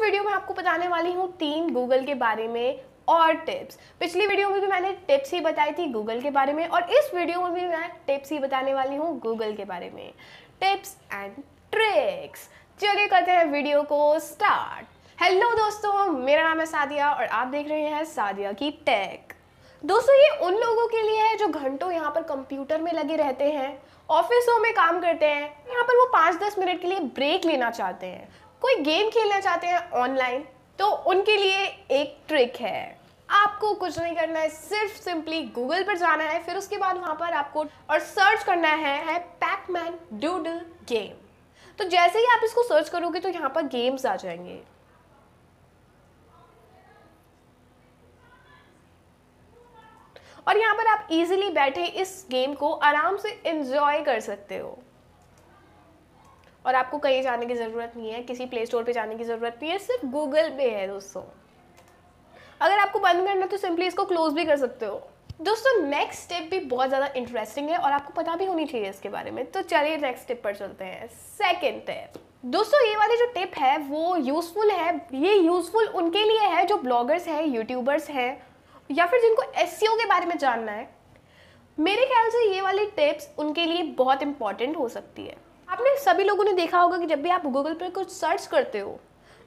video में आपको बताने वाली हूँ तीन गूगल के बारे में और टिप्स पिछली वीडियो में भी मैंने टिप्स ही बताई थी गूगल के बारे में और इस वीडियो में भी मैं टिप्स ही बताने वाली हूँ गूगल के बारे में टिप्स एंड ट्रिक्स चलिए करते हैं वीडियो को स्टार्ट हेलो दोस्तों मेरा नाम है सादिया और आप देख रहे हैं सादिया की टेक दोस्तों ये उन लोगों के लिए है जो घंटों यहाँ पर कंप्यूटर में लगे रहते हैं ऑफिसों में काम करते हैं यहाँ पर वो पाँच दस मिनट के लिए ब्रेक लेना चाहते हैं कोई गेम खेलना चाहते हैं ऑनलाइन तो उनके लिए एक ट्रिक है आपको कुछ नहीं करना है सिर्फ सिंपली गूगल पर जाना है फिर उसके बाद वहां पर आपको और सर्च करना है, है पैकमैन डूडल गेम तो जैसे ही आप इसको सर्च करोगे तो यहाँ पर गेम्स आ जाएंगे और यहाँ पर आप इजीली बैठे इस गेम को आराम से इंजॉय कर सकते हो और आपको कहीं जाने की ज़रूरत नहीं है किसी प्ले स्टोर पर जाने की ज़रूरत नहीं है सिर्फ गूगल पे है दोस्तों अगर आपको बंद करना है तो सिंपली इसको क्लोज भी कर सकते हो दोस्तों नेक्स्ट स्टेप भी बहुत ज़्यादा इंटरेस्टिंग है और आपको पता भी होनी चाहिए इसके बारे में तो चलिए नेक्स्ट स्टेप पर चलते हैं सेकेंड स्टेप दोस्तों ये वाली जो टिप है वो यूज़फुल है ये यूज़फुल उनके लिए है जो ब्लॉगर्स हैं यूट्यूबर्स हैं या फिर जिनको एस e के बारे में जानना है मेरे ख्याल से ये वाली टिप्स उनके लिए बहुत इंपॉर्टेंट हो सकती है आपने सभी लोगों ने देखा होगा कि जब भी आप गूगल पर कुछ सर्च करते हो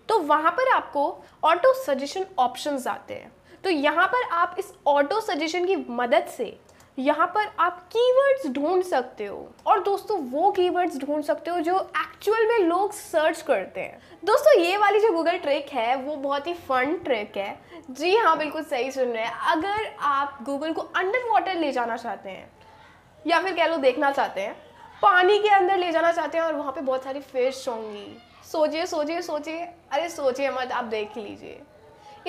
तो वहाँ पर आपको ऑटो सजेशन ऑप्शन आते हैं तो यहाँ पर आप इस ऑटो सजेशन की मदद से यहाँ पर आप कीवर्ड्स ढूंढ सकते हो और दोस्तों वो कीवर्ड्स ढूंढ सकते हो जो एक्चुअल में लोग सर्च करते हैं दोस्तों ये वाली जो गूगल ट्रिक है वो बहुत ही फन ट्रिक है जी हाँ बिल्कुल सही सुन रहे हैं अगर आप गूगल को अंडर वाटर ले जाना चाहते हैं या फिर कह लो देखना चाहते हैं पानी के अंदर ले जाना चाहते हैं और वहाँ पे बहुत सारी फिश होंगी सोचिए सोचिए सोचिए अरे सोचिए मत आप देख लीजिए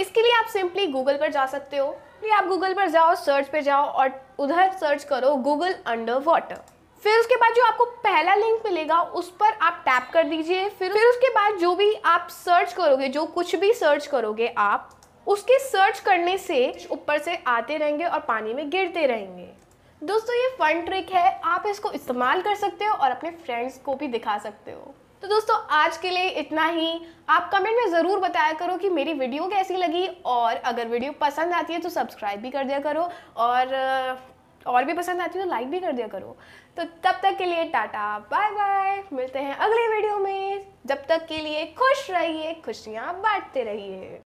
इसके लिए आप सिंपली गूगल पर जा सकते हो या आप गूगल पर जाओ सर्च पे जाओ और उधर सर्च करो गूगल अंडर वाटर फिर उसके बाद जो आपको पहला लिंक मिलेगा उस पर आप टैप कर दीजिए फिर फिर उसके बाद जो भी आप सर्च करोगे जो कुछ भी सर्च करोगे आप उसके सर्च करने से ऊपर से आते रहेंगे और पानी में गिरते रहेंगे दोस्तों ये फन ट्रिक है आप इसको इस्तेमाल कर सकते हो और अपने फ्रेंड्स को भी दिखा सकते हो तो दोस्तों आज के लिए इतना ही आप कमेंट में ज़रूर बताया करो कि मेरी वीडियो कैसी लगी और अगर वीडियो पसंद आती है तो सब्सक्राइब भी कर दिया करो और और भी पसंद आती है तो लाइक भी कर दिया करो तो तब तक के लिए टाटा बाय बाय मिलते हैं अगले वीडियो में जब तक के लिए खुश रहिए खुशियाँ बांटते रहिए